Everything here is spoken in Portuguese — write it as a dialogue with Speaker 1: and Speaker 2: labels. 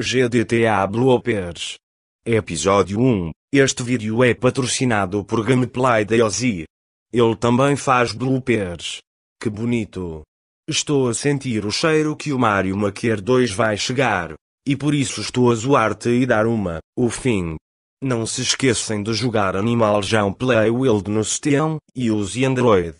Speaker 1: GDTA Bloopers Episódio 1 Este vídeo é patrocinado por Gameplay da Ozzy. Ele também faz bloopers. Que bonito. Estou a sentir o cheiro que o Mario Maker 2 vai chegar. E por isso estou a zoar-te e dar uma, o fim. Não se esqueçam de jogar Animal Jam Play Wild no Steam, e use Android.